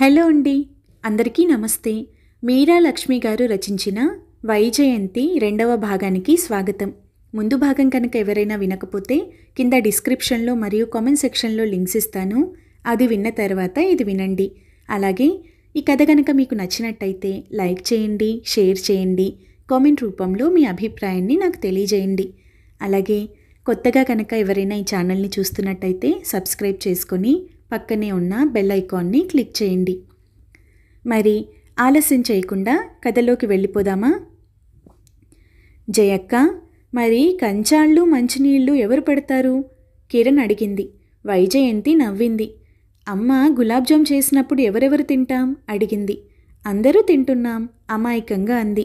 hello అండి అందరికీ నమస్తే మీరా లక్ష్మి గారు రచించిన వైజయంతి రెండవ భాగానికి స్వాగతం ముందు భాగం కనుక ఎవరైనా వినకపోతే కింద డిస్క్రిప్షన్లో మరియు కామెంట్ సెక్షన్లో లింక్స్ ఇస్తాను అది విన్న తర్వాత ఇది వినండి అలాగే ఈ కథ కనుక మీకు నచ్చినట్టయితే లైక్ చేయండి షేర్ చేయండి కామెంట్ రూపంలో మీ అభిప్రాయాన్ని నాకు తెలియజేయండి అలాగే కొత్తగా కనుక ఎవరైనా ఈ ఛానల్ని చూస్తున్నట్టయితే సబ్స్క్రైబ్ చేసుకొని పక్కనే ఉన్న బెల్ ఐకాన్ని క్లిక్ చేయండి మరి ఆలస్యం చేయకుండా కథలోకి వెళ్ళిపోదామా జయక్క మరి కంచాళ్ళు మంచినీళ్ళు ఎవరు పెడతారు కిరణ్ అడిగింది వైజయంతి నవ్వింది అమ్మ గులాబ్జామ్ చేసినప్పుడు ఎవరెవరు తింటాం అడిగింది అందరూ తింటున్నాం అమాయకంగా అంది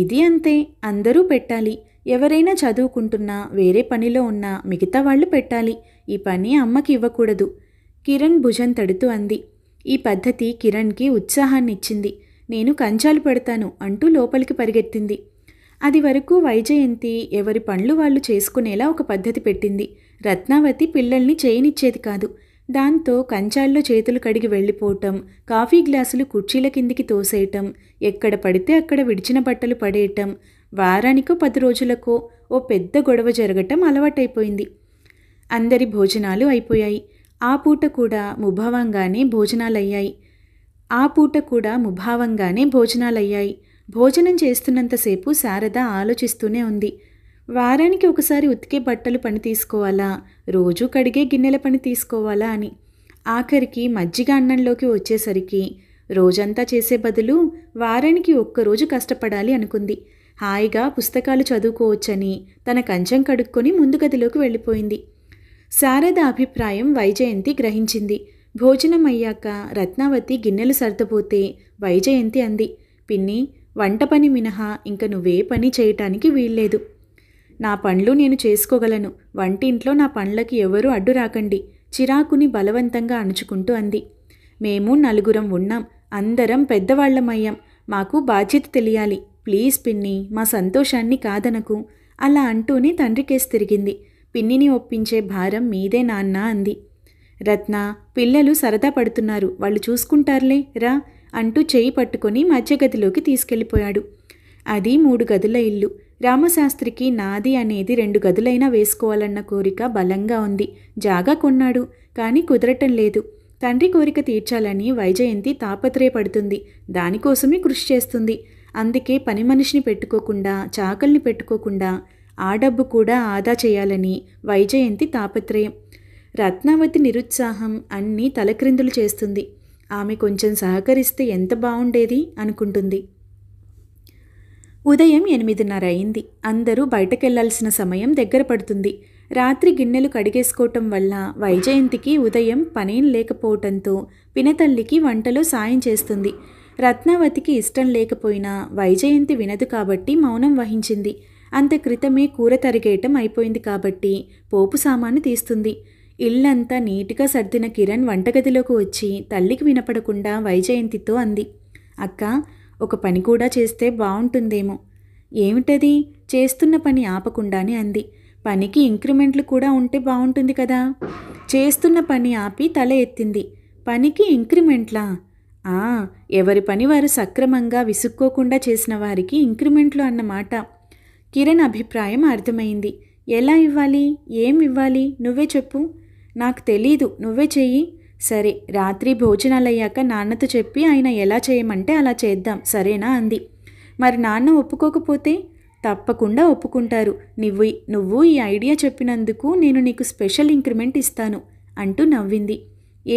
ఇది అంతే అందరూ పెట్టాలి ఎవరైనా చదువుకుంటున్నా వేరే పనిలో ఉన్నా మిగతా వాళ్ళు పెట్టాలి ఈ పని అమ్మకి ఇవ్వకూడదు కిరణ్ భుజం తడుతూ అంది ఈ పద్ధతి కిరణ్కి ఉత్సాహాన్నిచ్చింది నేను కంచాలు పెడతాను అంటూ లోపలికి పరిగెత్తింది అది వరకు వైజయంతి ఎవరి పండ్లు వాళ్ళు చేసుకునేలా ఒక పద్ధతి పెట్టింది రత్నావతి పిల్లల్ని చేయనిచ్చేది కాదు దాంతో కంచాల్లో చేతులు కడిగి వెళ్ళిపోవటం కాఫీ గ్లాసులు కుర్చీల కిందికి తోసేయటం ఎక్కడ పడితే అక్కడ విడిచిన బట్టలు పడేయటం వారానికో పది రోజులకో ఓ పెద్ద గొడవ జరగటం అలవాటైపోయింది అందరి భోజనాలు అయిపోయాయి ఆ పూట కూడా ముభావంగానే భోజనాలయ్యాయి ఆ పూట కూడా ముభావంగానే భోజనాలయ్యాయి భోజనం చేస్తున్నంతసేపు శారద ఆలోచిస్తూనే ఉంది వారానికి ఒకసారి ఉతికే బట్టలు పని తీసుకోవాలా రోజు కడిగే గిన్నెల పని తీసుకోవాలా అని ఆఖరికి మజ్జిగ అన్నంలోకి వచ్చేసరికి రోజంతా చేసే బదులు వారానికి ఒక్కరోజు కష్టపడాలి అనుకుంది హాయిగా పుస్తకాలు చదువుకోవచ్చని తన కంచం కడుక్కొని ముందు గదిలోకి వెళ్ళిపోయింది శారద అభిప్రాయం వైజయంతి గ్రహించింది భోజనం అయ్యాక రత్నావతి గిన్నెలు సర్దపోతే వైజయంతి అంది పిన్ని వంట పని మినహా ఇంక నువ్వే పని చేయటానికి వీల్లేదు నా పనులు నేను చేసుకోగలను వంటింట్లో నా పండ్లకి ఎవరూ అడ్డు రాకండి చిరాకుని బలవంతంగా అణుచుకుంటూ అంది మేము నలుగురం ఉన్నాం అందరం పెద్దవాళ్లమయ్యాం మాకు బాధ్యత తెలియాలి ప్లీజ్ పిన్ని మా సంతోషాన్ని కాదనకు అలా అంటూనే తండ్రికేసి తిరిగింది పిన్నిని ఒప్పించే భారం మీదే నాన్న అంది రత్న పిల్లలు సరదా పడుతున్నారు వాళ్ళు చూసుకుంటారులే రా అంటూ చేయి పట్టుకొని మధ్యగదిలోకి తీసుకెళ్ళిపోయాడు అది మూడు గదుల ఇల్లు రామశాస్త్రికి నాది అనేది రెండు గదులైనా వేసుకోవాలన్న కోరిక బలంగా ఉంది జాగా కొన్నాడు కానీ కుదరటం లేదు తండ్రి కోరిక తీర్చాలని వైజయంతి తాపత్రయపడుతుంది దానికోసమే కృషి చేస్తుంది అందుకే పని మనిషిని పెట్టుకోకుండా చాకల్ని పెట్టుకోకుండా ఆ డబ్బు కూడా ఆదా చేయాలని వైజయంతి తాపత్రయం రత్నావతి నిరుత్సాహం అన్నీ తలక్రిందులు చేస్తుంది ఆమె కొంచెం సహకరిస్తే ఎంత బాగుండేది అనుకుంటుంది ఉదయం ఎనిమిదిన్నర అయింది అందరూ బయటకెళ్లాల్సిన సమయం దగ్గర పడుతుంది రాత్రి గిన్నెలు కడిగేసుకోవటం వల్ల వైజయంతికి ఉదయం పనేం లేకపోవటంతో పినతల్లికి వంటలో సాయం చేస్తుంది రత్నావతికి ఇష్టం లేకపోయినా వైజయంతి వినదు కాబట్టి మౌనం వహించింది అంత క్రితమే కూర తరిగేయటం అయిపోయింది కాబట్టి పోపు సామాను తీస్తుంది ఇల్లంతా నీట్గా సర్దిన కిరణ్ వంటగదిలోకి వచ్చి తల్లికి వినపడకుండా వైజయంతితో అంది అక్క ఒక పని కూడా చేస్తే బాగుంటుందేమో ఏమిటది చేస్తున్న పని ఆపకుండానే అంది పనికి ఇంక్రిమెంట్లు కూడా ఉంటే బాగుంటుంది కదా చేస్తున్న పని ఆపి తల ఎత్తింది పనికి ఇంక్రిమెంట్లా ఎవరి పని వారు సక్రమంగా విసుక్కోకుండా చేసిన వారికి ఇంక్రిమెంట్లు అన్నమాట కిరణ్ అభిప్రాయం అర్థమైంది ఎలా ఇవ్వాలి ఏం ఇవ్వాలి నువ్వే చెప్పు నాకు తెలీదు నువ్వే చెయ్యి సరే రాత్రి భోజనాలయ్యాక నాన్నతో చెప్పి ఆయన ఎలా చేయమంటే అలా చేద్దాం సరేనా అంది మరి నాన్న ఒప్పుకోకపోతే తప్పకుండా ఒప్పుకుంటారు నువ్వు నువ్వు ఈ ఐడియా చెప్పినందుకు నేను నీకు స్పెషల్ ఇంక్రిమెంట్ ఇస్తాను అంటూ నవ్వింది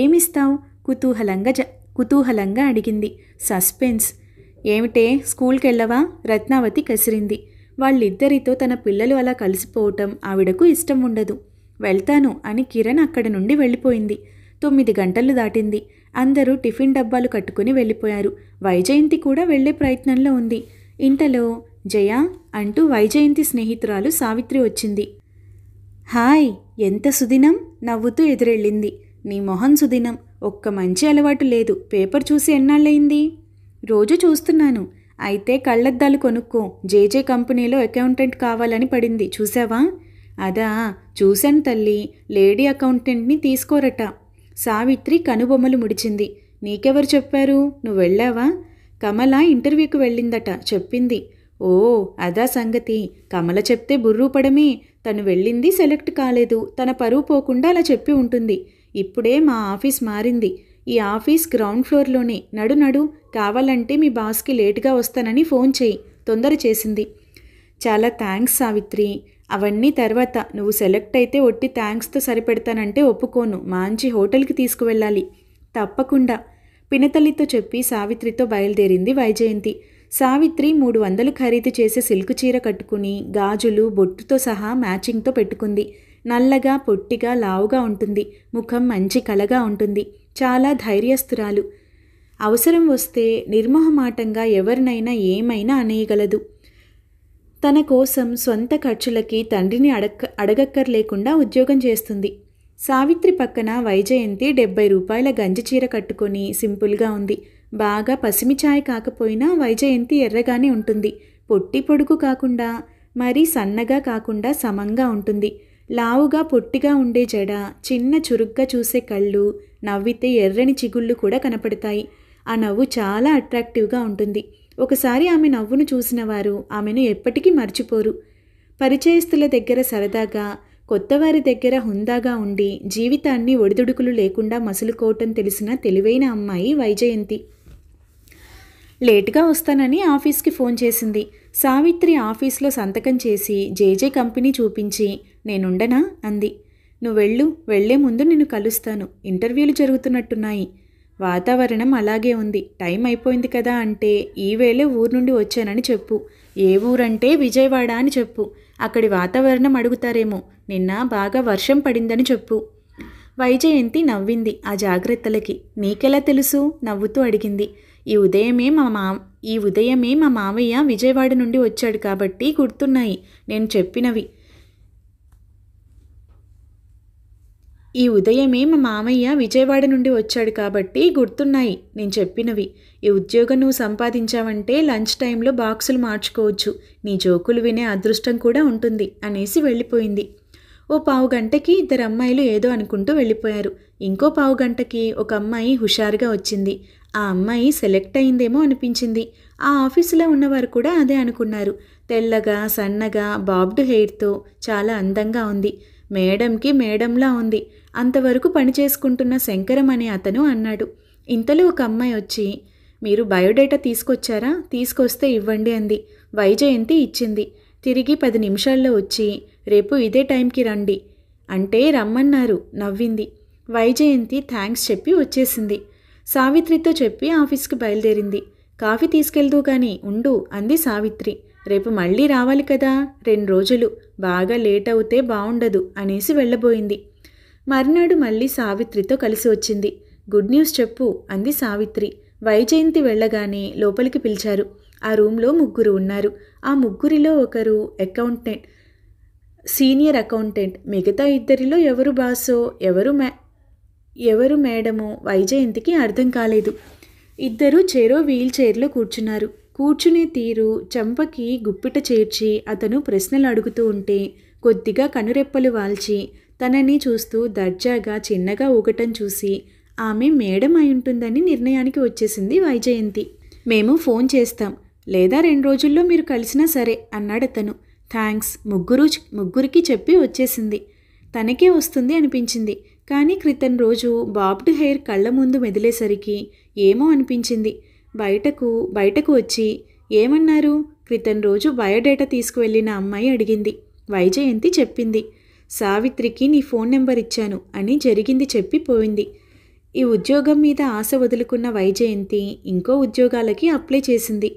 ఏమిస్తావు కుతూహలంగా జ కుతూహలంగా అడిగింది సస్పెన్స్ ఏమిటే స్కూల్కి వెళ్ళవా రత్నావతి కసిరింది వాళ్ళిద్దరితో తన పిల్లలు అలా కలిసిపోవటం ఆవిడకు ఇష్టం ఉండదు వెళ్తాను అని కిరణ్ అక్కడి నుండి వెళ్ళిపోయింది తొమ్మిది గంటలు దాటింది అందరూ టిఫిన్ డబ్బాలు కట్టుకుని వెళ్ళిపోయారు వైజయంతి కూడా వెళ్లే ప్రయత్నంలో ఉంది ఇంతలో జయ అంటూ వైజయంతి స్నేహితురాలు సావిత్రి వచ్చింది హాయ్ ఎంత సుదినం నవ్వుతూ ఎదురెళ్ళింది నీ మొహం సుదినం ఒక్క మంచి అలవాటు లేదు పేపర్ చూసి ఎన్నాళ్ళయింది రోజు చూస్తున్నాను అయితే కళ్ళద్దాలు కొనుక్కో జేజే కంపెనీలో అకౌంటెంట్ కావాలని పడింది చూసావా అదా చూశాను తల్లి లేడీ అకౌంటెంట్ని తీసుకోరట సావిత్రి కనుబొమ్మలు ముడిచింది నీకెవరు చెప్పారు నువ్వు వెళ్ళావా కమల ఇంటర్వ్యూకి వెళ్ళిందట చెప్పింది ఓ అదా సంగతి కమల చెప్తే బుర్రూపడమే తను వెళ్ళింది సెలెక్ట్ కాలేదు తన పరువు పోకుండా అలా చెప్పి ఉంటుంది ఇప్పుడే మా ఆఫీస్ మారింది ఈ ఆఫీస్ గ్రౌండ్ ఫ్లోర్లోనే నడు నడు కావాలంటే మీ బాస్కి లేట్గా వస్తానని ఫోన్ చేయి తొందర చేసింది చాలా థ్యాంక్స్ సావిత్రి అవన్నీ తర్వాత నువ్వు సెలెక్ట్ అయితే ఒట్టి థ్యాంక్స్తో సరిపెడతానంటే ఒప్పుకోను మంచి హోటల్కి తీసుకువెళ్ళాలి తప్పకుండా పినతల్లితో చెప్పి సావిత్రితో బయలుదేరింది వైజయంతి సావిత్రి మూడు వందలు ఖరీదు చేసే సిల్క్ చీర కట్టుకుని గాజులు బొట్టుతో సహా మ్యాచింగ్తో పెట్టుకుంది నల్లగా పొట్టిగా లావుగా ఉంటుంది ముఖం మంచి కలగా ఉంటుంది చాలా ధైర్యస్తురాలు అవసరం వస్తే నిర్మోహమాటంగా ఎవరినైనా ఏమైనా అనేయగలదు తన కోసం సొంత ఖర్చులకి తండ్రిని అడక్క అడగక్కర్లేకుండా ఉద్యోగం చేస్తుంది సావిత్రి పక్కన వైజయంతి డెబ్బై రూపాయల గంజి చీర కట్టుకొని సింపుల్గా ఉంది బాగా పసిమిఛాయ కాకపోయినా వైజయంతి ఎర్రగానే ఉంటుంది పొట్టి పొడుగు కాకుండా మరీ సన్నగా కాకుండా సమంగా ఉంటుంది లావుగా పొట్టిగా ఉండే జడ చిన్న చురుగ్గా చూసే కళ్ళు నవ్వితే ఎర్రని చిగుళ్ళు కూడా కనపడతాయి ఆ నవ్వు చాలా అట్రాక్టివ్గా ఉంటుంది ఒకసారి ఆమె నవ్వును చూసిన వారు ఆమెను ఎప్పటికీ మర్చిపోరు పరిచయస్తుల దగ్గర సరదాగా కొత్తవారి దగ్గర హుందాగా ఉండి జీవితాన్ని ఒడిదుడుకులు లేకుండా మసులుకోవటం తెలిసిన తెలివైన అమ్మాయి వైజయంతి లేట్గా వస్తానని ఆఫీస్కి ఫోన్ చేసింది సావిత్రి ఆఫీస్లో సంతకం చేసి జేజే కంపెనీ చూపించి నేనుండనా అంది నువ్వు వెళ్ళు వెళ్లే ముందు నిన్ను కలుస్తాను ఇంటర్వ్యూలు జరుగుతున్నట్టున్నాయి వాతావరణం అలాగే ఉంది టైం అయిపోయింది కదా అంటే ఈవేళ ఊరు నుండి వచ్చానని చెప్పు ఏ ఊరంటే విజయవాడ అని చెప్పు అక్కడి వాతావరణం అడుగుతారేమో నిన్న బాగా వర్షం పడిందని చెప్పు వైజయంతి నవ్వింది ఆ జాగ్రత్తలకి నీకెలా తెలుసు నవ్వుతూ అడిగింది ఈ ఉదయమే మా మా ఈ ఉదయమే మా మామయ్య విజయవాడ నుండి వచ్చాడు కాబట్టి గుర్తున్నాయి నేను చెప్పినవి ఈ ఉదయమే మా మామయ్య విజయవాడ నుండి వచ్చాడు కాబట్టి గుర్తున్నాయి నేను చెప్పినవి ఈ ఉద్యోగం నువ్వు సంపాదించావంటే లంచ్ టైంలో బాక్సులు మార్చుకోవచ్చు నీ జోకులు వినే అదృష్టం కూడా ఉంటుంది అనేసి వెళ్ళిపోయింది ఓ పావు గంటకి ఇద్దరు అమ్మాయిలు ఏదో అనుకుంటూ వెళ్ళిపోయారు ఇంకో పావు గంటకి ఒక అమ్మాయి హుషారుగా వచ్చింది ఆ అమ్మాయి సెలెక్ట్ అయిందేమో అనిపించింది ఆ ఆఫీసులో ఉన్నవారు కూడా అదే అనుకున్నారు తెల్లగా సన్నగా బాబ్డ్ హెయిర్తో చాలా అందంగా ఉంది మేడంకి మేడంలా ఉంది అంతవరకు పనిచేసుకుంటున్న శంకరం అనే అతను అన్నాడు ఇంతలో ఒక అమ్మాయి వచ్చి మీరు బయోడేటా తీసుకొచ్చారా తీసుకొస్తే ఇవ్వండి అంది వైజయంతి ఇచ్చింది తిరిగి పది నిమిషాల్లో వచ్చి రేపు ఇదే టైంకి రండి అంటే రమ్మన్నారు నవ్వింది వైజయంతి థ్యాంక్స్ చెప్పి వచ్చేసింది సావిత్రితో చెప్పి ఆఫీస్కి బయలుదేరింది కాఫీ తీసుకెళ్దు కానీ ఉండు అంది సావిత్రి రేపు మళ్ళీ రావాలి కదా రెండు రోజులు బాగా లేట్ అవుతే బాగుండదు అనేసి వెళ్ళబోయింది మర్నాడు మళ్ళీ సావిత్రితో కలిసి వచ్చింది గుడ్ న్యూస్ చెప్పు అంది సావిత్రి వైజయంతి వెళ్ళగానే లోపలికి పిలిచారు ఆ రూమ్లో ముగ్గురు ఉన్నారు ఆ ముగ్గురిలో ఒకరు అకౌంటెంట్ సీనియర్ అకౌంటెంట్ మిగతా ఇద్దరిలో ఎవరు బాసో ఎవరు మే ఎవరు మేడమో వైజయంతికి అర్థం కాలేదు ఇద్దరు చెరో వీల్ చైర్లో కూర్చున్నారు కూర్చునే తీరు చెంపకి గుప్పిట చేర్చి అతను ప్రశ్నలు అడుగుతూ ఉంటే కొద్దిగా కనురెప్పలు వాల్చి తనని చూస్తూ దర్జాగా చిన్నగా ఊగటం చూసి ఆమె మేడం అయి ఉంటుందని నిర్ణయానికి వచ్చేసింది వైజయంతి మేము ఫోన్ చేస్తాం లేదా రెండు రోజుల్లో మీరు కలిసినా సరే అన్నాడతను థ్యాంక్స్ ముగ్గురు ముగ్గురికి చెప్పి వచ్చేసింది తనకే వస్తుంది అనిపించింది కానీ క్రితం రోజు బాబ్డ్ హెయిర్ కళ్ళ ముందు మెదిలేసరికి ఏమో అనిపించింది బయటకు బయటకు వచ్చి ఏమన్నారు క్రితం రోజు బయోడేటా తీసుకువెళ్ళిన అమ్మాయి అడిగింది వైజయంతి చెప్పింది సావిత్రికి నీ ఫోన్ నెంబర్ ఇచ్చాను అని జరిగింది చెప్పి పోయింది ఈ ఉద్యోగం మీద ఆశ వదులుకున్న వైజయంతి ఇంకో ఉద్యోగాలకి అప్లై చేసింది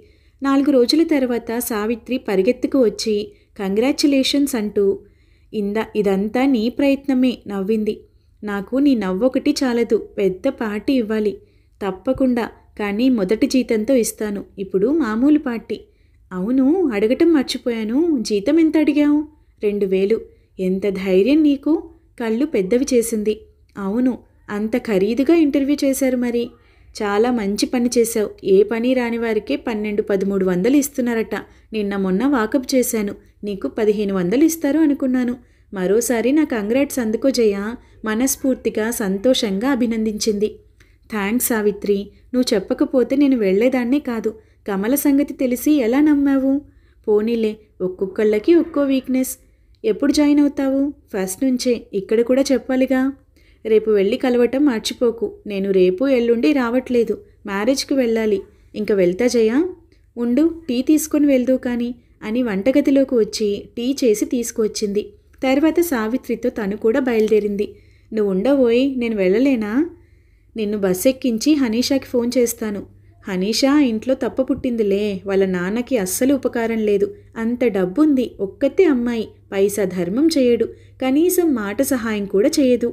నాలుగు రోజుల తర్వాత సావిత్రి పరిగెత్తుకు వచ్చి కంగ్రాచ్యులేషన్స్ అంటూ ఇందా ఇదంతా నీ ప్రయత్నమే నవ్వింది నాకు నీ నవ్వొకటి చాలదు పెద్ద పార్టీ ఇవ్వాలి తప్పకుండా కానీ మొదటి జీతంతో ఇస్తాను ఇప్పుడు మామూలు పార్టీ అవును అడగటం మర్చిపోయాను జీతం ఎంత అడిగావు రెండు వేలు ఎంత ధైర్యం నీకు కళ్ళు పెద్దవి చేసింది అవును అంత ఖరీదుగా ఇంటర్వ్యూ చేశారు మరి చాలా మంచి పని చేశావు ఏ పని రాని వారికే పన్నెండు పదమూడు వందలు ఇస్తున్నారట నిన్న మొన్న వాకప్ చేశాను నీకు పదిహేను వందలు ఇస్తారు అనుకున్నాను మరోసారి నా కంగ్రాట్స్ అందుకోజయ మనస్ఫూర్తిగా సంతోషంగా అభినందించింది థ్యాంక్స్ సావిత్రి నువ్వు చెప్పకపోతే నేను వెళ్లేదాన్నే కాదు కమల సంగతి తెలిసి ఎలా నమ్మావు పోనీలే ఒక్కొక్కళ్ళకి ఒక్కో వీక్నెస్ ఎప్పుడు జాయిన్ అవుతావు ఫస్ట్ నుంచే ఇక్కడ కూడా చెప్పాలిగా రేపు వెళ్ళి కలవటం మర్చిపోకు నేను రేపు ఎల్లుండి రావట్లేదు మ్యారేజ్కి వెళ్ళాలి ఇంక వెళ్తా జయా ఉండు టీ తీసుకొని వెళ్దు కానీ అని వంటగదిలోకి వచ్చి టీ చేసి తీసుకువచ్చింది తర్వాత సావిత్రితో తను కూడా బయలుదేరింది నువ్వు ఉండబోయి నేను వెళ్ళలేనా నిన్ను బస్ ఎక్కించి హనీషాకి ఫోన్ చేస్తాను హనీషా ఇంట్లో తప్ప పుట్టిందిలే వాళ్ళ నాన్నకి అస్సలు ఉపకారం లేదు అంత డబ్బుంది ఒక్కతే అమ్మాయి పైసా ధర్మం చేయడు కనీసం మాట సహాయం కూడా చేయదు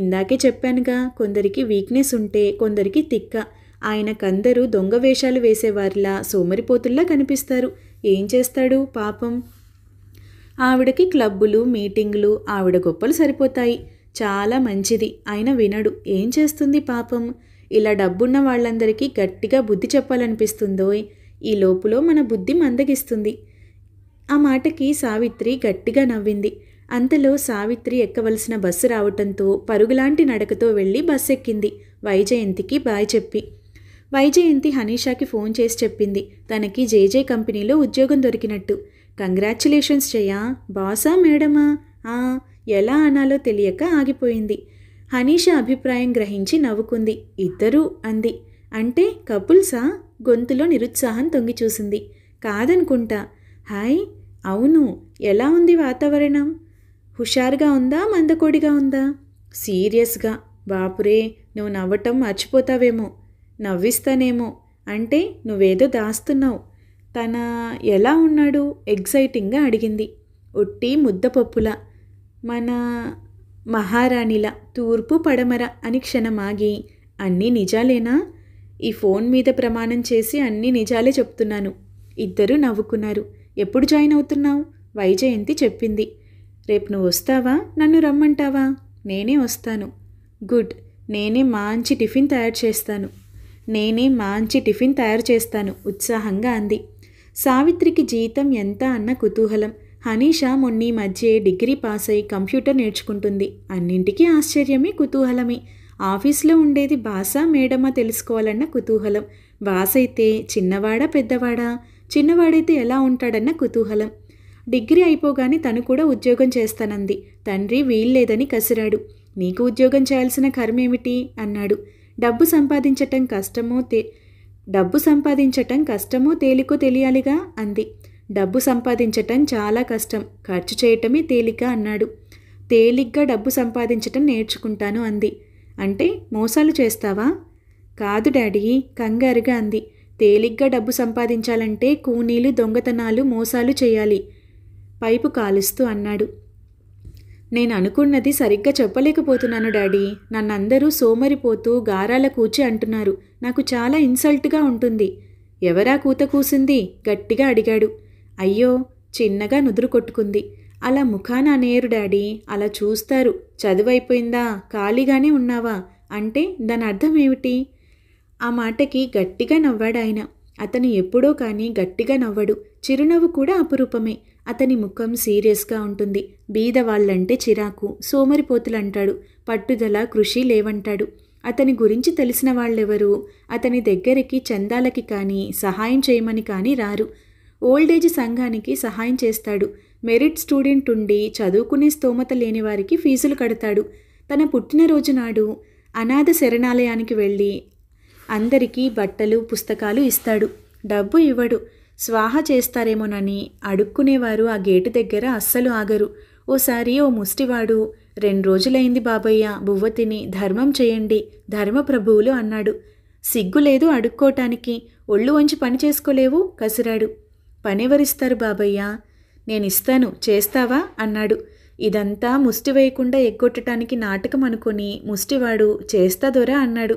ఇందాకే చెప్పానుగా కొందరికి వీక్నెస్ ఉంటే కొందరికి తిక్క ఆయనకందరూ దొంగ వేషాలు వేసేవారిలా సోమరిపోతుల్లా కనిపిస్తారు ఏం చేస్తాడు పాపం ఆవిడకి క్లబ్బులు మీటింగులు ఆవిడ గొప్పలు సరిపోతాయి చాలా మంచిది ఆయన వినడు ఏం చేస్తుంది పాపం ఇలా డబ్బున్న వాళ్ళందరికీ గట్టిగా బుద్ధి చెప్పాలనిపిస్తుందో ఈ లోపులో మన బుద్ధి మందగిస్తుంది ఆ మాటకి సావిత్రి గట్టిగా నవ్వింది అంతలో సావిత్రి ఎక్కవలసిన బస్సు రావటంతో పరుగులాంటి నడకతో వెళ్ళి బస్సు ఎక్కింది వైజయంతికి బాయ్ చెప్పి వైజయంతి హనీషాకి ఫోన్ చేసి చెప్పింది తనకి జేజే కంపెనీలో ఉద్యోగం దొరికినట్టు కంగ్రాచ్యులేషన్స్ చెయ్యా బాసా మేడమా ఎలా అనాలో తెలియక ఆగిపోయింది హనీష అభిప్రాయం గ్రహించి నవ్వుకుంది ఇద్దరూ అంది అంటే కపుల్సా గొంతులో నిరుత్సాహం తొంగిచూసింది కాదనుకుంటా హాయ్ అవును ఎలా ఉంది వాతావరణం హుషారుగా ఉందా మందకోడిగా ఉందా సీరియస్గా బాపురే నువ్వు నవ్వటం మర్చిపోతావేమో నవ్విస్తానేమో అంటే నువ్వేదో దాస్తున్నావు తన ఎలా ఉన్నాడు ఎగ్జైటింగ్గా అడిగింది ఒట్టి ముద్దపప్పుల మన మహారాణిల తూర్పు పడమర అని క్షణమాగి అన్నీ నిజాలేనా ఈ ఫోన్ మీద ప్రమాణం చేసి అన్నీ నిజాలే చెప్తున్నాను ఇద్దరూ నవ్వుకున్నారు ఎప్పుడు జాయిన్ అవుతున్నావు వైజయంతి చెప్పింది రేపు నువ్వు వస్తావా నన్ను రమ్మంటావా నేనే వస్తాను గుడ్ నేనే మంచి టిఫిన్ తయారు చేస్తాను నేనే మంచి టిఫిన్ తయారు చేస్తాను ఉత్సాహంగా అంది సావిత్రికి జీతం ఎంత అన్న కుతూహలం హనీష మొన్నీ మధ్య డిగ్రీ పాస్ అయి కంప్యూటర్ నేర్చుకుంటుంది అన్నింటికీ ఆశ్చర్యమే కుతూహలమే ఆఫీస్లో ఉండేది బాస మేడమా తెలుసుకోవాలన్న కుతూహలం అయితే చిన్నవాడా పెద్దవాడా చిన్నవాడైతే ఎలా ఉంటాడన్న కుతూహలం డిగ్రీ అయిపోగానే తను కూడా ఉద్యోగం చేస్తానంది తండ్రి వీల్లేదని కసిరాడు నీకు ఉద్యోగం చేయాల్సిన కర్మేమిటి అన్నాడు డబ్బు సంపాదించటం కష్టమో తే డబ్బు సంపాదించటం కష్టమో తేలికో తెలియాలిగా అంది డబ్బు సంపాదించటం చాలా కష్టం ఖర్చు చేయటమే తేలిక అన్నాడు తేలిగ్గా డబ్బు సంపాదించటం నేర్చుకుంటాను అంది అంటే మోసాలు చేస్తావా కాదు డాడీ కంగారుగా అంది తేలిగ్గా డబ్బు సంపాదించాలంటే కూనీలు దొంగతనాలు మోసాలు చేయాలి పైపు కాలుస్తూ అన్నాడు నేను అనుకున్నది సరిగ్గా చెప్పలేకపోతున్నాను డాడీ నన్నందరూ సోమరిపోతూ గారాల కూచి అంటున్నారు నాకు చాలా ఇన్సల్ట్గా ఉంటుంది ఎవరా కూత కూసింది గట్టిగా అడిగాడు అయ్యో చిన్నగా నుదురు కొట్టుకుంది అలా ముఖాన నేరు డాడీ అలా చూస్తారు చదువైపోయిందా ఖాళీగానే ఉన్నావా అంటే దాని అర్థం ఏమిటి ఆ మాటకి గట్టిగా నవ్వాడు ఆయన అతను ఎప్పుడో కానీ గట్టిగా నవ్వడు చిరునవ్వు కూడా అపురూపమే అతని ముఖం సీరియస్గా ఉంటుంది బీద వాళ్ళంటే చిరాకు సోమరిపోతులంటాడు పట్టుదల కృషి లేవంటాడు అతని గురించి తెలిసిన వాళ్ళెవరూ అతని దగ్గరికి చందాలకి కానీ సహాయం చేయమని కానీ రారు ఓల్డేజ్ సంఘానికి సహాయం చేస్తాడు మెరిట్ స్టూడెంట్ ఉండి చదువుకునే స్తోమత లేని వారికి ఫీజులు కడతాడు తన పుట్టినరోజు నాడు అనాథ శరణాలయానికి వెళ్ళి అందరికీ బట్టలు పుస్తకాలు ఇస్తాడు డబ్బు ఇవ్వడు స్వాహ చేస్తారేమోనని అడుక్కునేవారు ఆ గేటు దగ్గర అస్సలు ఆగరు ఓసారి ఓ ముష్టివాడు రెండు రోజులైంది బాబయ్య బువ్వ ధర్మం చేయండి ధర్మప్రభువులు అన్నాడు సిగ్గులేదు అడుక్కోటానికి ఒళ్ళు వంచి పని చేసుకోలేవు కసిరాడు పనెవరిస్తారు బాబయ్య నేనిస్తాను చేస్తావా అన్నాడు ఇదంతా ముష్టి వేయకుండా ఎగ్గొట్టడానికి నాటకం అనుకుని ముష్టివాడు చేస్తా దొరా అన్నాడు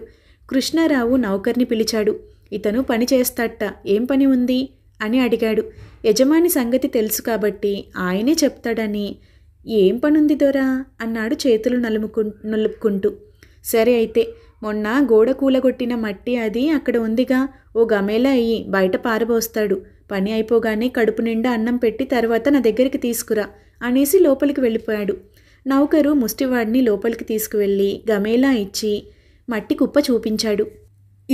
కృష్ణారావు నౌకర్ని పిలిచాడు ఇతను పని చేస్తాట ఏం పని ఉంది అని అడిగాడు యజమాని సంగతి తెలుసు కాబట్టి ఆయనే చెప్తాడని ఏం పనుంది దొరా అన్నాడు చేతులు నలుముకు నలుపుకుంటూ సరే అయితే మొన్న గోడ కూలగొట్టిన మట్టి అది అక్కడ ఉందిగా ఓ గమేలా అయ్యి బయట పారబోస్తాడు పని అయిపోగానే కడుపు నిండా అన్నం పెట్టి తర్వాత నా దగ్గరికి తీసుకురా అనేసి లోపలికి వెళ్ళిపోయాడు నౌకరు ముష్టివాడిని లోపలికి తీసుకువెళ్ళి గమేలా ఇచ్చి మట్టి కుప్ప చూపించాడు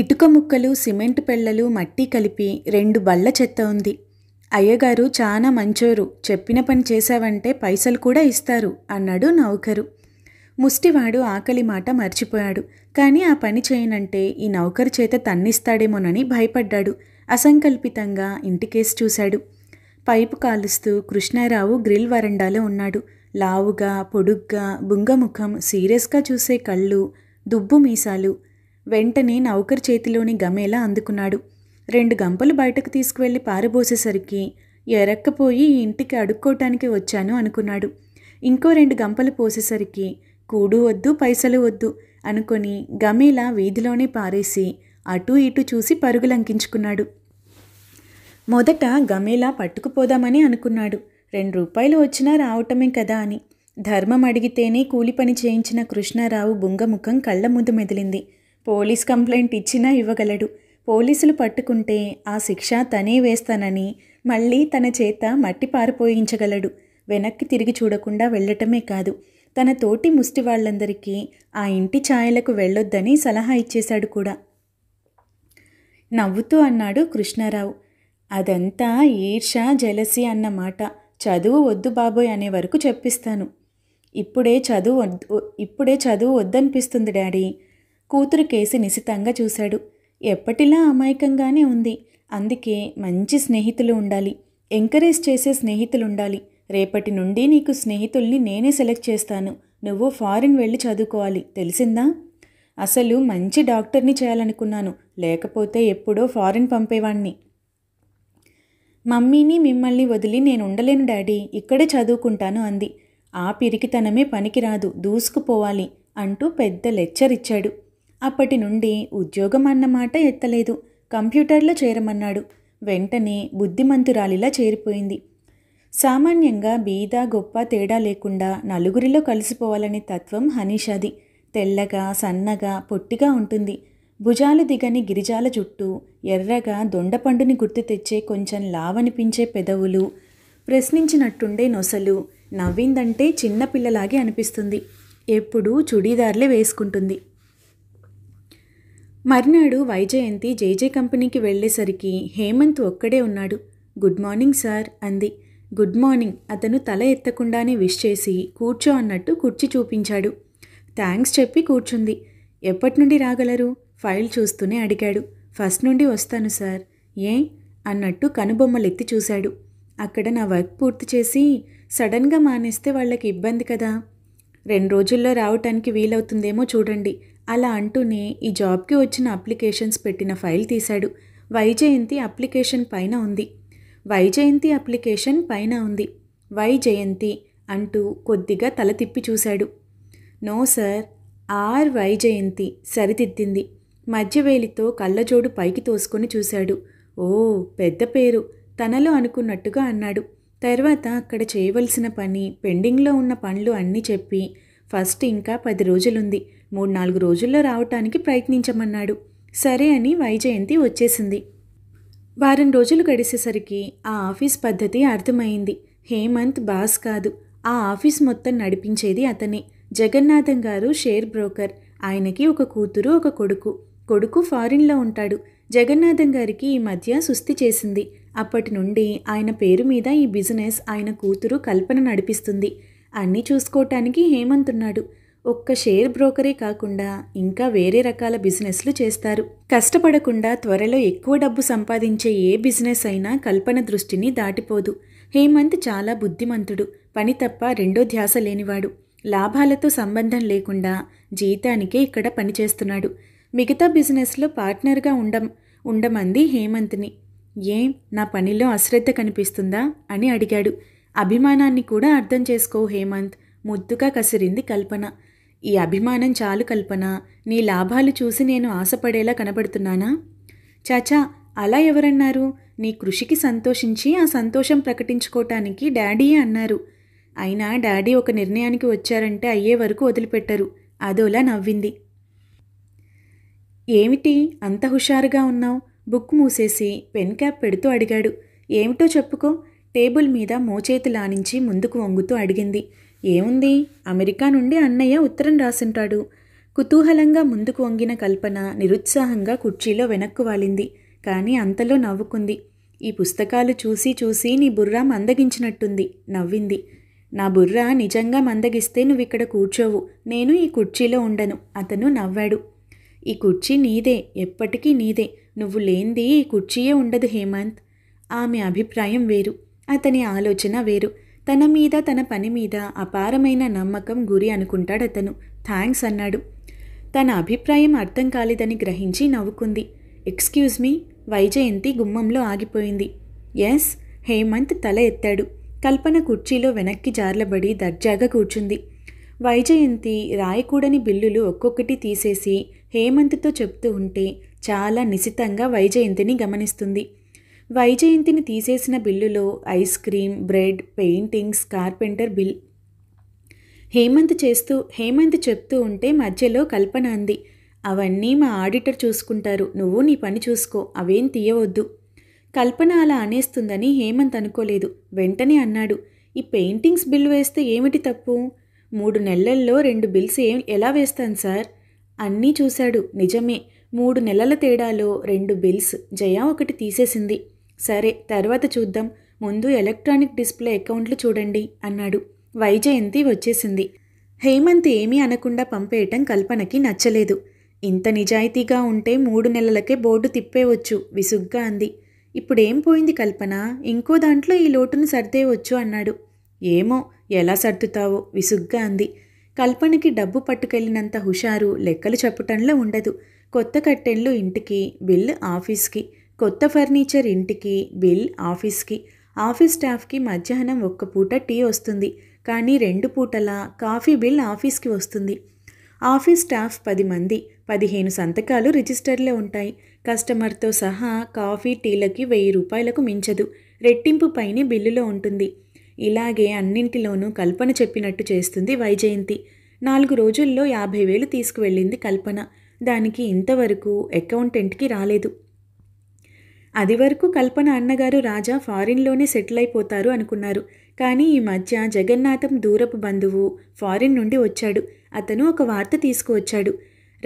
ఇటుక ముక్కలు సిమెంట్ పెళ్ళలు మట్టి కలిపి రెండు బళ్ళ చెత్త ఉంది అయ్యగారు చాలా మంచోరు చెప్పిన పని చేశావంటే పైసలు కూడా ఇస్తారు అన్నాడు నౌకరు ముష్టివాడు ఆకలి మాట మర్చిపోయాడు కానీ ఆ పని చేయనంటే ఈ నౌకరు చేత తన్నిస్తాడేమోనని భయపడ్డాడు అసంకల్పితంగా ఇంటికేసి చూశాడు పైపు కాలుస్తూ కృష్ణారావు గ్రిల్ వరండాలో ఉన్నాడు లావుగా పొడుగ్గా బుంగముఖం సీరియస్గా చూసే కళ్ళు దుబ్బు మీసాలు వెంటనే నౌకర్ చేతిలోని గమేలా అందుకున్నాడు రెండు గంపలు బయటకు తీసుకువెళ్ళి పారబోసేసరికి ఎరక్కపోయి ఇంటికి అడుక్కోటానికి వచ్చాను అనుకున్నాడు ఇంకో రెండు గంపలు పోసేసరికి కూడు వద్దు పైసలు వద్దు అనుకొని గమేలా వీధిలోనే పారేసి అటూ ఇటూ చూసి పరుగులంకించుకున్నాడు మొదట గమేలా పట్టుకుపోదామని అనుకున్నాడు రెండు రూపాయలు వచ్చినా రావటమే కదా అని ధర్మం అడిగితేనే కూలి పని చేయించిన కృష్ణారావు బుంగముఖం కళ్ళ ముందు మెదిలింది పోలీస్ కంప్లైంట్ ఇచ్చినా ఇవ్వగలడు పోలీసులు పట్టుకుంటే ఆ శిక్ష తనే వేస్తానని మళ్ళీ తన చేత మట్టి పారిపోయించగలడు వెనక్కి తిరిగి చూడకుండా వెళ్ళటమే కాదు తన తోటి ముష్టి వాళ్ళందరికీ ఆ ఇంటి ఛాయలకు వెళ్ళొద్దని సలహా ఇచ్చేశాడు కూడా నవ్వుతూ అన్నాడు కృష్ణారావు అదంతా ఈర్ష జలసి అన్నమాట చదువు వద్దు బాబోయ్ అనే వరకు చెప్పిస్తాను ఇప్పుడే చదువు వద్దు ఇప్పుడే చదువు వద్దనిపిస్తుంది డాడీ కూతురు కేసి నిశితంగా చూశాడు ఎప్పటిలా అమాయకంగానే ఉంది అందుకే మంచి స్నేహితులు ఉండాలి ఎంకరేజ్ చేసే స్నేహితులు ఉండాలి రేపటి నుండి నీకు స్నేహితుల్ని నేనే సెలెక్ట్ చేస్తాను నువ్వు ఫారిన్ వెళ్ళి చదువుకోవాలి తెలిసిందా అసలు మంచి డాక్టర్ని చేయాలనుకున్నాను లేకపోతే ఎప్పుడో ఫారిన్ పంపేవాణ్ణి మమ్మీని మిమ్మల్ని వదిలి నేను ఉండలేను డాడీ ఇక్కడే చదువుకుంటాను అంది ఆ పిరికితనమే పనికిరాదు దూసుకుపోవాలి అంటూ పెద్ద లెక్చర్ ఇచ్చాడు అప్పటి నుండి ఉద్యోగం అన్నమాట ఎత్తలేదు కంప్యూటర్లో చేరమన్నాడు వెంటనే బుద్ధిమంతురాలిలా చేరిపోయింది సామాన్యంగా బీద గొప్ప తేడా లేకుండా నలుగురిలో కలిసిపోవాలనే తత్వం హనీషాది తెల్లగా సన్నగా పొట్టిగా ఉంటుంది భుజాలు దిగని గిరిజాల చుట్టూ ఎర్రగా దొండపండుని గుర్తు తెచ్చే కొంచెం లావనిపించే పెదవులు ప్రశ్నించినట్టుండే నొసలు నవ్విందంటే చిన్నపిల్లలాగే అనిపిస్తుంది ఎప్పుడూ చుడీదార్లే వేసుకుంటుంది మర్నాడు వైజయంతి జేజే కంపెనీకి వెళ్ళేసరికి హేమంత్ ఒక్కడే ఉన్నాడు గుడ్ మార్నింగ్ సార్ అంది గుడ్ మార్నింగ్ అతను తల ఎత్తకుండానే విష్ చేసి కూర్చో అన్నట్టు కూర్చి చూపించాడు థ్యాంక్స్ చెప్పి కూర్చుంది ఎప్పటి నుండి రాగలరు ఫైల్ చూస్తూనే అడిగాడు ఫస్ట్ నుండి వస్తాను సార్ ఏ అన్నట్టు కనుబొమ్మలెత్తి చూశాడు అక్కడ నా వర్క్ పూర్తి చేసి సడన్గా మానేస్తే వాళ్ళకి ఇబ్బంది కదా రెండు రోజుల్లో రావటానికి వీలవుతుందేమో చూడండి అలా అంటూనే ఈ జాబ్కి వచ్చిన అప్లికేషన్స్ పెట్టిన ఫైల్ తీశాడు వైజయంతి అప్లికేషన్ పైన ఉంది వైజయంతి అప్లికేషన్ పైన ఉంది వైజయంతి అంటూ కొద్దిగా తల తిప్పి చూశాడు నో సార్ ఆర్ వైజయంతి సరిదిద్దింది మధ్యవేలితో కళ్ళజోడు పైకి తోసుకొని చూశాడు ఓ పెద్ద పేరు తనలో అనుకున్నట్టుగా అన్నాడు తర్వాత అక్కడ చేయవలసిన పని పెండింగ్లో ఉన్న పనులు అన్నీ చెప్పి ఫస్ట్ ఇంకా పది రోజులుంది మూడు నాలుగు రోజుల్లో రావటానికి ప్రయత్నించమన్నాడు సరే అని వైజయంతి వచ్చేసింది వారం రోజులు గడిచేసరికి ఆ ఆఫీస్ పద్ధతి అర్థమైంది హేమంత్ బాస్ కాదు ఆ ఆఫీస్ మొత్తం నడిపించేది అతనే జగన్నాథం గారు షేర్ బ్రోకర్ ఆయనకి ఒక కూతురు ఒక కొడుకు కొడుకు ఫారిన్లో ఉంటాడు జగన్నాథం గారికి ఈ మధ్య సుస్థి చేసింది అప్పటి నుండి ఆయన పేరు మీద ఈ బిజినెస్ ఆయన కూతురు కల్పన నడిపిస్తుంది అన్నీ చూసుకోవటానికి హేమంత్ ఉన్నాడు ఒక్క షేర్ బ్రోకరే కాకుండా ఇంకా వేరే రకాల బిజినెస్లు చేస్తారు కష్టపడకుండా త్వరలో ఎక్కువ డబ్బు సంపాదించే ఏ బిజినెస్ అయినా కల్పన దృష్టిని దాటిపోదు హేమంత్ చాలా బుద్ధిమంతుడు పని తప్ప రెండో ధ్యాస లేనివాడు లాభాలతో సంబంధం లేకుండా జీతానికే ఇక్కడ పనిచేస్తున్నాడు మిగతా బిజినెస్లో పార్ట్నర్గా ఉండం ఉండమంది హేమంత్ని ఏం నా పనిలో అశ్రద్ధ కనిపిస్తుందా అని అడిగాడు అభిమానాన్ని కూడా అర్థం చేసుకో హేమంత్ ముద్దుగా కసిరింది కల్పన ఈ అభిమానం చాలు కల్పన నీ లాభాలు చూసి నేను ఆశపడేలా కనబడుతున్నానా చాచా అలా ఎవరన్నారు నీ కృషికి సంతోషించి ఆ సంతోషం ప్రకటించుకోవటానికి డాడీయే అన్నారు అయినా డాడీ ఒక నిర్ణయానికి వచ్చారంటే అయ్యే వరకు వదిలిపెట్టరు అదోలా నవ్వింది ఏమిటి అంత హుషారుగా ఉన్నావు బుక్ మూసేసి పెన్ క్యాప్ పెడుతూ అడిగాడు ఏమిటో చెప్పుకో టేబుల్ మీద మోచేతి లానించి ముందుకు వంగుతూ అడిగింది ఏముంది అమెరికా నుండి అన్నయ్య ఉత్తరం రాసింటాడు కుతూహలంగా ముందుకు వంగిన కల్పన నిరుత్సాహంగా కుర్చీలో వెనక్కు వాలింది కానీ అంతలో నవ్వుకుంది ఈ పుస్తకాలు చూసి చూసి నీ బుర్ర మందగించినట్టుంది నవ్వింది నా బుర్ర నిజంగా మందగిస్తే నువ్విక్కడ కూర్చోవు నేను ఈ కుర్చీలో ఉండను అతను నవ్వాడు ఈ కుర్చీ నీదే ఎప్పటికీ నీదే నువ్వు లేనిది ఈ కుర్చీయే ఉండదు హేమంత్ ఆమె అభిప్రాయం వేరు అతని ఆలోచన వేరు తన మీద తన పని మీద అపారమైన నమ్మకం గురి అనుకుంటాడు అతను థ్యాంక్స్ అన్నాడు తన అభిప్రాయం అర్థం కాలేదని గ్రహించి నవ్వుకుంది ఎక్స్క్యూజ్ మీ వైజయంతి గుమ్మంలో ఆగిపోయింది ఎస్ హేమంత్ తల ఎత్తాడు కల్పన కుర్చీలో వెనక్కి జార్లబడి దర్జాగా కూర్చుంది వైజయంతి రాయకూడని బిల్లులు ఒక్కొక్కటి తీసేసి హేమంత్తో చెప్తూ ఉంటే చాలా నిశితంగా వైజయంతిని గమనిస్తుంది వైజయంతిని తీసేసిన బిల్లులో ice cream bread paintings carpenter bill Hemant చేస్తూ హేమంత్ చెప్తూ ఉంటే మధ్యలో కల్పన అంది అవన్నీ మా ఆడిటర్ చూసుకుంటారు నువ్వు నీ పని చూసుకో అవేం తీయవద్దు కల్పన అలా అనేస్తుందని హేమంత్ అనుకోలేదు వెంటనే అన్నాడు ఈ పెయింటింగ్స్ బిల్ వేస్తే ఏమిటి తప్పు మూడు నెలల్లో రెండు బిల్స్ ఏం ఎలా వేస్తాను సార్ అన్నీ చూశాడు నిజమే మూడు నెలల తేడాలో రెండు బిల్స్ జయా ఒకటి తీసేసింది సరే తర్వాత చూద్దాం ముందు ఎలక్ట్రానిక్ డిస్ప్లే అకౌంట్లు చూడండి అన్నాడు వైజయంతి వచ్చేసింది హేమంత్ ఏమీ అనకుండా పంపేయటం కల్పనకి నచ్చలేదు ఇంత నిజాయితీగా ఉంటే మూడు నెలలకే బోర్డు తిప్పేవచ్చు విసుగ్గా అంది ఇప్పుడేం పోయింది కల్పన ఇంకో దాంట్లో ఈ లోటును సర్దేయవచ్చు అన్నాడు ఏమో ఎలా సర్దుతావో విసుగ్గా అంది కల్పనకి డబ్బు పట్టుకెళ్ళినంత హుషారు లెక్కలు చెప్పటంలో ఉండదు కొత్త కట్టెళ్ళు ఇంటికి బిల్లు ఆఫీస్కి కొత్త ఫర్నిచర్ ఇంటికి బిల్ ఆఫీస్కి ఆఫీస్ స్టాఫ్కి మధ్యాహ్నం ఒక్క పూట టీ వస్తుంది కానీ రెండు పూటల కాఫీ బిల్ ఆఫీస్కి వస్తుంది ఆఫీస్ స్టాఫ్ పది మంది పదిహేను సంతకాలు రిజిస్టర్లో ఉంటాయి కస్టమర్తో సహా కాఫీ టీలకి వెయ్యి రూపాయలకు మించదు రెట్టింపు పైన బిల్లులో ఉంటుంది ఇలాగే అన్నింటిలోనూ కల్పన చెప్పినట్టు చేస్తుంది వైజయంతి నాలుగు రోజుల్లో యాభై వేలు తీసుకువెళ్ళింది కల్పన దానికి ఇంతవరకు అకౌంటెంట్కి రాలేదు అది వరకు కల్పన అన్నగారు రాజా ఫారిన్లోనే సెటిల్ అయిపోతారు అనుకున్నారు కానీ ఈ మధ్య జగన్నాథం దూరపు బంధువు ఫారిన్ నుండి వచ్చాడు అతను ఒక వార్త తీసుకువచ్చాడు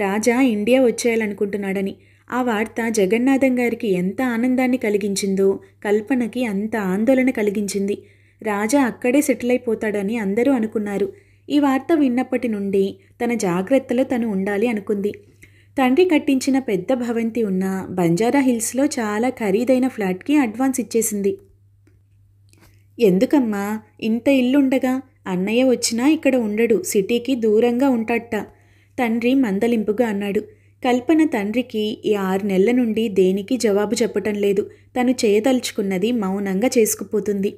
రాజా ఇండియా వచ్చేయాలనుకుంటున్నాడని ఆ వార్త జగన్నాథం గారికి ఎంత ఆనందాన్ని కలిగించిందో కల్పనకి అంత ఆందోళన కలిగించింది రాజా అక్కడే సెటిల్ అయిపోతాడని అందరూ అనుకున్నారు ఈ వార్త విన్నప్పటి నుండి తన జాగ్రత్తలో తను ఉండాలి అనుకుంది తండ్రి కట్టించిన పెద్ద భవంతి ఉన్న బంజారా హిల్స్లో చాలా ఖరీదైన ఫ్లాట్కి అడ్వాన్స్ ఇచ్చేసింది ఎందుకమ్మా ఇంత ఇల్లుండగా అన్నయ్య వచ్చినా ఇక్కడ ఉండడు సిటీకి దూరంగా ఉంటాట తండ్రి మందలింపుగా అన్నాడు కల్పన తండ్రికి ఈ ఆరు నెలల నుండి దేనికి జవాబు చెప్పటం లేదు తను చేయదలుచుకున్నది మౌనంగా చేసుకుపోతుంది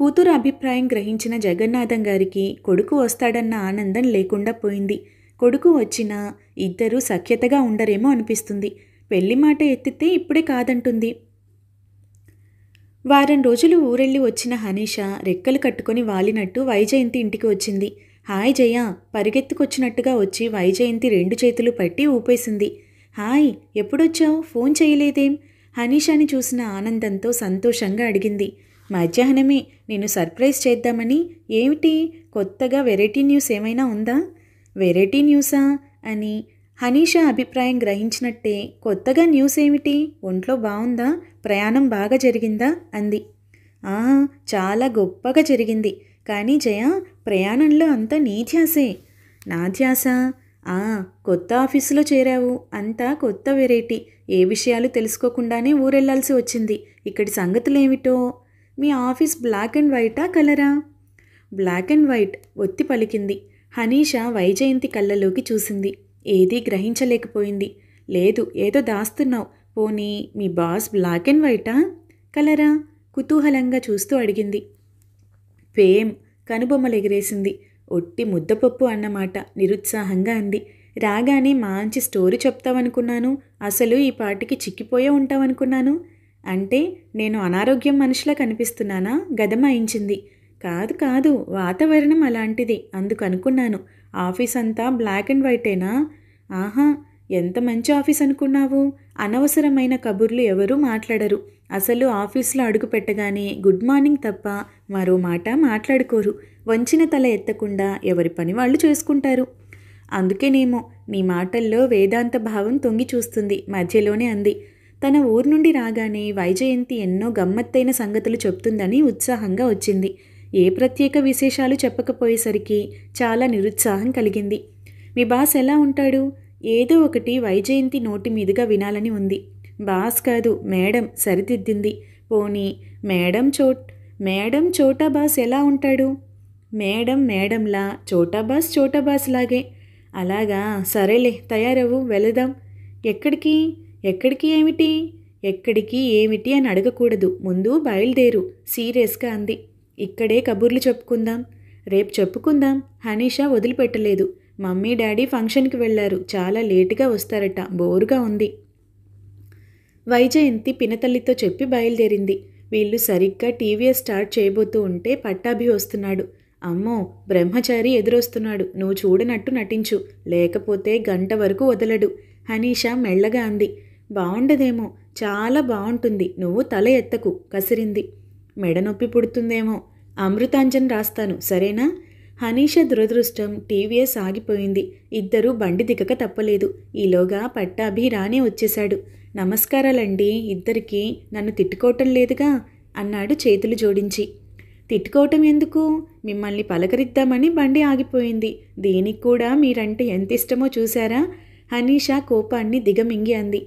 కూతురు అభిప్రాయం గ్రహించిన జగన్నాథం గారికి కొడుకు వస్తాడన్న ఆనందం లేకుండా పోయింది కొడుకు వచ్చినా ఇద్దరూ సఖ్యతగా ఉండరేమో అనిపిస్తుంది పెళ్లి మాట ఎత్తితే ఇప్పుడే కాదంటుంది వారం రోజులు ఊరెళ్ళి వచ్చిన హనీష రెక్కలు కట్టుకొని వాలినట్టు వైజయంతి ఇంటికి వచ్చింది హాయ్ జయ పరిగెత్తుకొచ్చినట్టుగా వచ్చి వైజయంతి రెండు చేతులు పట్టి ఊపేసింది హాయ్ ఎప్పుడొచ్చావు ఫోన్ చేయలేదేం హనీషాని చూసిన ఆనందంతో సంతోషంగా అడిగింది మధ్యాహ్నమే నేను సర్ప్రైజ్ చేద్దామని ఏమిటి కొత్తగా వెరైటీ న్యూస్ ఏమైనా ఉందా వెరైటీ న్యూసా అని హనీష అభిప్రాయం గ్రహించినట్టే కొత్తగా న్యూస్ ఏమిటి ఒంట్లో బాగుందా ప్రయాణం బాగా జరిగిందా అంది ఆ చాలా గొప్పగా జరిగింది కానీ జయ ప్రయాణంలో అంతా నీ ధ్యాసే నా ధ్యాస ఆ కొత్త ఆఫీసులో చేరావు అంతా కొత్త వెరైటీ ఏ విషయాలు తెలుసుకోకుండానే ఊరెళ్లాల్సి వచ్చింది ఇక్కడి సంగతులేమిటో మీ ఆఫీస్ బ్లాక్ అండ్ వైటా కలరా బ్లాక్ అండ్ వైట్ ఒత్తి పలికింది హనీష వైజయంతి కళ్ళలోకి చూసింది ఏదీ గ్రహించలేకపోయింది లేదు ఏదో దాస్తున్నావు పోనీ మీ బాస్ బ్లాక్ అండ్ వైటా కలరా కుతూహలంగా చూస్తూ అడిగింది కనుబొమ్మలు ఎగిరేసింది ఒట్టి ముద్దపప్పు అన్నమాట నిరుత్సాహంగా అంది రాగానే మంచి స్టోరీ చెప్తావనుకున్నాను అసలు ఈ పాటికి చిక్కిపోయే ఉంటావనుకున్నాను అంటే నేను అనారోగ్యం మనిషిలా కనిపిస్తున్నానా గదమాయించింది కాదు కాదు వాతావరణం అలాంటిది అందుకు అనుకున్నాను ఆఫీస్ అంతా బ్లాక్ అండ్ వైటేనా ఆహా ఎంత మంచి ఆఫీస్ అనుకున్నావు అనవసరమైన కబుర్లు ఎవరూ మాట్లాడరు అసలు ఆఫీస్లో అడుగు పెట్టగానే గుడ్ మార్నింగ్ తప్ప మరో మాట మాట్లాడుకోరు వంచిన తల ఎత్తకుండా ఎవరి పని వాళ్ళు చేసుకుంటారు అందుకేనేమో నీ మాటల్లో వేదాంత భావం తొంగి చూస్తుంది మధ్యలోనే అంది తన ఊరు నుండి రాగానే వైజయంతి ఎన్నో గమ్మత్తైన సంగతులు చెప్తుందని ఉత్సాహంగా వచ్చింది ఏ ప్రత్యేక విశేషాలు చెప్పకపోయేసరికి చాలా నిరుత్సాహం కలిగింది మీ బాస్ ఎలా ఉంటాడు ఏదో ఒకటి వైజయంతి నోటి మీదుగా వినాలని ఉంది బాస్ కాదు మేడం సరిదిద్దింది పోనీ మేడం చోట్ మేడం చోటా బాస్ ఎలా ఉంటాడు మేడం మేడంలా చోటా బాస్ చోటా బాస్ లాగే అలాగా సరేలే తయారవు వెళదాం ఎక్కడికి ఎక్కడికి ఏమిటి ఎక్కడికి ఏమిటి అని అడగకూడదు ముందు బయలుదేరు సీరియస్గా అంది ఇక్కడే కబుర్లు చెప్పుకుందాం రేపు చెప్పుకుందాం హనీషా వదిలిపెట్టలేదు మమ్మీ డాడీ ఫంక్షన్కి వెళ్ళారు చాలా లేటుగా వస్తారట బోరుగా ఉంది వైజయంతి పినతల్లితో చెప్పి బయలుదేరింది వీళ్ళు సరిగ్గా టీవీఎస్ స్టార్ట్ చేయబోతూ ఉంటే పట్టాభి వస్తున్నాడు అమ్మో బ్రహ్మచారి ఎదురొస్తున్నాడు నువ్వు చూడనట్టు నటించు లేకపోతే గంట వరకు వదలడు హనీషా మెల్లగా అంది బాగుండదేమో చాలా బాగుంటుంది నువ్వు తల ఎత్తకు కసిరింది మెడనొప్పి పుడుతుందేమో అమృతాంజన్ రాస్తాను సరేనా హనీష దురదృష్టం టీవీఎస్ ఆగిపోయింది ఇద్దరూ బండి దిగక తప్పలేదు ఈలోగా పట్టాభి రానే వచ్చేశాడు నమస్కారాలండి ఇద్దరికి నన్ను తిట్టుకోవటం లేదుగా అన్నాడు చేతులు జోడించి తిట్టుకోవటం ఎందుకు మిమ్మల్ని పలకరిద్దామని బండి ఆగిపోయింది దీనికి కూడా మీరంటే ఎంత ఇష్టమో చూశారా హనీష కోపాన్ని దిగమింగి అంది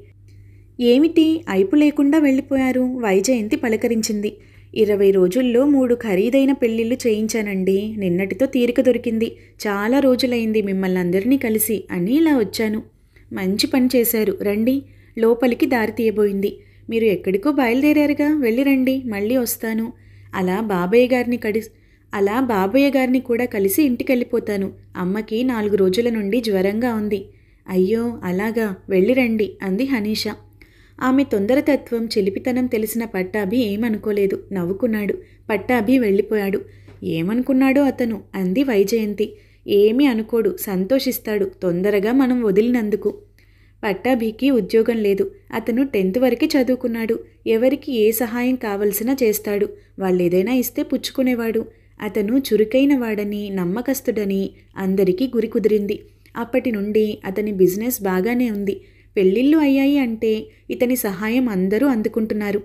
ఏమిటి అయిపు లేకుండా వెళ్ళిపోయారు వైజయంతి పలకరించింది ఇరవై రోజుల్లో మూడు ఖరీదైన పెళ్ళిళ్ళు చేయించానండి నిన్నటితో తీరిక దొరికింది చాలా రోజులైంది మిమ్మల్ని అందరినీ కలిసి అని ఇలా వచ్చాను మంచి పని చేశారు రండి లోపలికి దారి తీయబోయింది మీరు ఎక్కడికో బయలుదేరారుగా వెళ్ళి రండి మళ్ళీ వస్తాను అలా బాబయ్య గారిని కడి అలా బాబయ్య గారిని కూడా కలిసి ఇంటికి వెళ్ళిపోతాను అమ్మకి నాలుగు రోజుల నుండి జ్వరంగా ఉంది అయ్యో అలాగా వెళ్ళిరండి అంది హనీషా ఆమె తొందరతత్వం చెలిపితనం తెలిసిన పట్టాభి ఏమనుకోలేదు నవ్వుకున్నాడు పట్టాభి వెళ్ళిపోయాడు ఏమనుకున్నాడో అతను అంది వైజయంతి ఏమీ అనుకోడు సంతోషిస్తాడు తొందరగా మనం వదిలినందుకు పట్టాభికి ఉద్యోగం లేదు అతను టెన్త్ వరకు చదువుకున్నాడు ఎవరికి ఏ సహాయం కావలసినా చేస్తాడు వాళ్ళేదైనా ఇస్తే పుచ్చుకునేవాడు అతను చురుకైన వాడని నమ్మకస్తుడని అందరికీ గురి కుదిరింది అప్పటి నుండి అతని బిజినెస్ బాగానే ఉంది పెళ్ళిళ్ళు అయ్యాయి అంటే ఇతని సహాయం అందరూ అందుకుంటున్నారు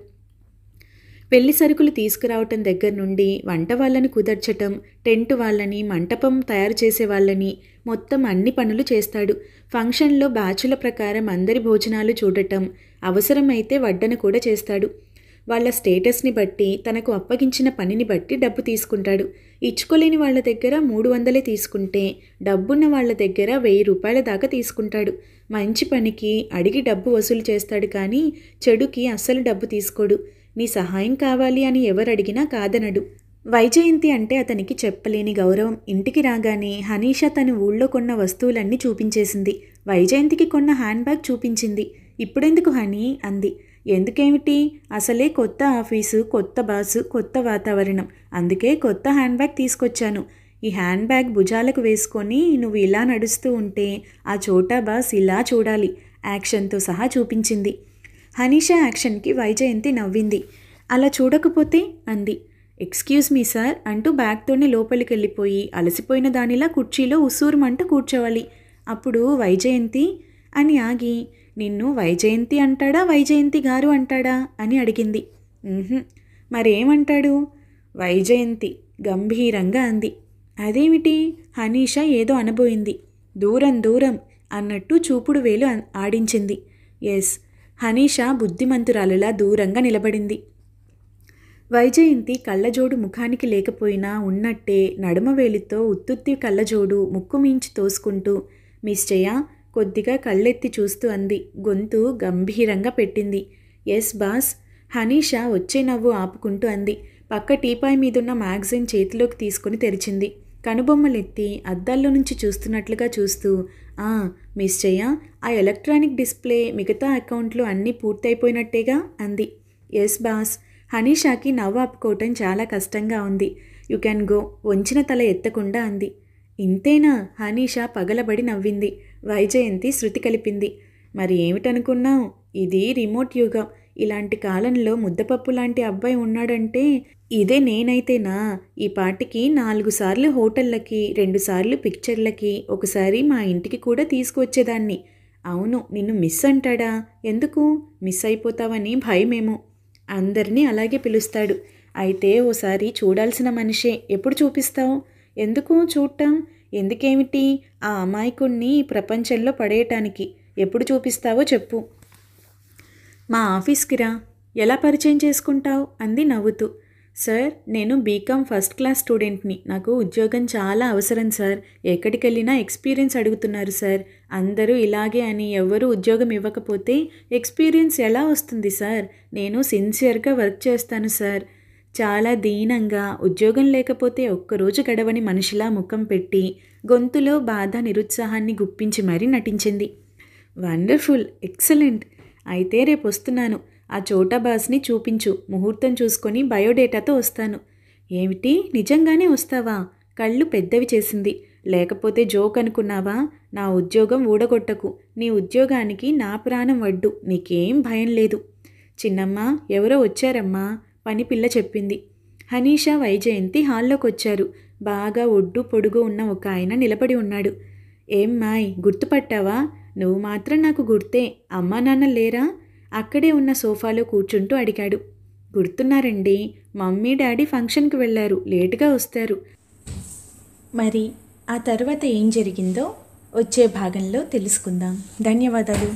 పెళ్లి సరుకులు తీసుకురావటం దగ్గర నుండి వంట వాళ్ళని కుదర్చటం టెంట్ వాళ్ళని మంటపం తయారు చేసే వాళ్ళని మొత్తం అన్ని పనులు చేస్తాడు ఫంక్షన్లో బ్యాచుల ప్రకారం అందరి భోజనాలు చూడటం అవసరమైతే వడ్డన కూడా చేస్తాడు వాళ్ళ స్టేటస్ని బట్టి తనకు అప్పగించిన పనిని బట్టి డబ్బు తీసుకుంటాడు ఇచ్చుకోలేని వాళ్ళ దగ్గర మూడు వందలే తీసుకుంటే డబ్బున్న వాళ్ళ దగ్గర వెయ్యి రూపాయల దాకా తీసుకుంటాడు మంచి పనికి అడిగి డబ్బు వసూలు చేస్తాడు కానీ చెడుకి అస్సలు డబ్బు తీసుకోడు నీ సహాయం కావాలి అని ఎవరు అడిగినా కాదనడు వైజయంతి అంటే అతనికి చెప్పలేని గౌరవం ఇంటికి రాగానే హనీష తన ఊళ్ళో కొన్న వస్తువులన్నీ చూపించేసింది వైజయంతికి కొన్న హ్యాండ్ బ్యాగ్ చూపించింది ఇప్పుడెందుకు హనీ అంది ఎందుకేమిటి అసలే కొత్త ఆఫీసు కొత్త బాసు కొత్త వాతావరణం అందుకే కొత్త హ్యాండ్ బ్యాగ్ తీసుకొచ్చాను ఈ హ్యాండ్ బ్యాగ్ భుజాలకు వేసుకొని నువ్వు ఇలా నడుస్తూ ఉంటే ఆ చోటా బాస్ ఇలా చూడాలి యాక్షన్తో సహా చూపించింది హనీష యాక్షన్కి వైజయంతి నవ్వింది అలా చూడకపోతే అంది ఎక్స్క్యూజ్ మీ సార్ అంటూ బ్యాగ్తోనే లోపలికి వెళ్ళిపోయి అలసిపోయిన దానిలా కుర్చీలో ఉసూరుమంటూ కూర్చోవాలి అప్పుడు వైజయంతి అని ఆగి నిన్ను వైజయంతి అంటాడా వైజయంతి గారు అంటాడా అని అడిగింది మరేమంటాడు వైజయంతి గంభీరంగా అంది అదేమిటి హనీష ఏదో అనబోయింది దూరం దూరం అన్నట్టు చూపుడు వేలు ఆడించింది ఎస్ హనీష బుద్ధిమంతురాలలా దూరంగా నిలబడింది వైజయంతి కళ్ళజోడు ముఖానికి లేకపోయినా ఉన్నట్టే నడుమవేలితో ఉత్తుత్తి కళ్ళజోడు ముక్కు మించి తోసుకుంటూ మిస్టయ్య కొద్దిగా కళ్ళెత్తి చూస్తూ అంది గొంతు గంభీరంగా పెట్టింది ఎస్ బాస్ హనీష వచ్చే నవ్వు ఆపుకుంటూ అంది పక్క టీపాయ్ మీదున్న మ్యాగజైన్ చేతిలోకి తీసుకుని తెరిచింది కనుబొమ్మలెత్తి అద్దాల్లో నుంచి చూస్తున్నట్లుగా చూస్తూ ఆ మిస్ ఆ ఎలక్ట్రానిక్ డిస్ప్లే మిగతా అకౌంట్లు అన్నీ పూర్తయిపోయినట్టేగా అంది ఎస్ బాస్ హనీషాకి నవ్వు ఆపుకోవటం చాలా కష్టంగా ఉంది యు క్యాన్ గో వంచిన తల ఎత్తకుండా అంది ఇంతేనా హనీషా పగలబడి నవ్వింది వైజయంతి శృతి కలిపింది మరి ఏమిటనుకున్నావు ఇది రిమోట్ యుగం ఇలాంటి కాలంలో ముద్దపప్పు లాంటి అబ్బాయి ఉన్నాడంటే ఇదే నేనైతేనా ఈ పాటికి నాలుగు సార్లు హోటళ్ళకి రెండుసార్లు పిక్చర్లకి ఒకసారి మా ఇంటికి కూడా తీసుకువచ్చేదాన్ని అవును నిన్ను మిస్ అంటాడా ఎందుకు మిస్ అయిపోతావని భయమేమో అందరినీ అలాగే పిలుస్తాడు అయితే ఓసారి చూడాల్సిన మనిషే ఎప్పుడు చూపిస్తావు ఎందుకు చూడటం ఎందుకేమిటి ఆ అమాయకుణ్ణి ప్రపంచంలో పడేయటానికి ఎప్పుడు చూపిస్తావో చెప్పు మా ఆఫీస్కి రా ఎలా పరిచయం చేసుకుంటావు అంది నవ్వుతూ సార్ నేను బీకామ్ ఫస్ట్ క్లాస్ స్టూడెంట్ని నాకు ఉద్యోగం చాలా అవసరం సార్ ఎక్కడికి వెళ్ళినా ఎక్స్పీరియన్స్ అడుగుతున్నారు సార్ అందరూ ఇలాగే అని ఎవ్వరూ ఉద్యోగం ఇవ్వకపోతే ఎక్స్పీరియన్స్ ఎలా వస్తుంది సార్ నేను సిన్సియర్గా వర్క్ చేస్తాను సార్ చాలా దీనంగా ఉద్యోగం లేకపోతే ఒక్కరోజు గడవని మనిషిలా ముఖం పెట్టి గొంతులో బాధ నిరుత్సాహాన్ని గుప్పించి మరీ నటించింది వండర్ఫుల్ ఎక్సలెంట్ అయితే రేపు వస్తున్నాను ఆ చోటాబాస్ని చూపించు ముహూర్తం చూసుకొని బయోడేటాతో వస్తాను ఏమిటి నిజంగానే వస్తావా కళ్ళు పెద్దవి చేసింది లేకపోతే జోక్ అనుకున్నావా నా ఉద్యోగం ఊడగొట్టకు నీ ఉద్యోగానికి నా ప్రాణం వడ్డు నీకేం భయం లేదు చిన్నమ్మ ఎవరో వచ్చారమ్మా పని పిల్ల చెప్పింది హనీష వైజయంతి హాల్లోకి వచ్చారు బాగా ఒడ్డు పొడుగు ఉన్న ఒక ఆయన నిలబడి ఉన్నాడు ఏమ్మాయ్ గుర్తుపట్టావా నువ్వు మాత్రం నాకు గుర్తే అమ్మా నాన్న లేరా అక్కడే ఉన్న సోఫాలో కూర్చుంటూ అడిగాడు గుర్తున్నారండి మమ్మీ డాడీ ఫంక్షన్కి వెళ్ళారు లేటుగా వస్తారు మరి ఆ తర్వాత ఏం జరిగిందో వచ్చే భాగంలో తెలుసుకుందాం ధన్యవాదాలు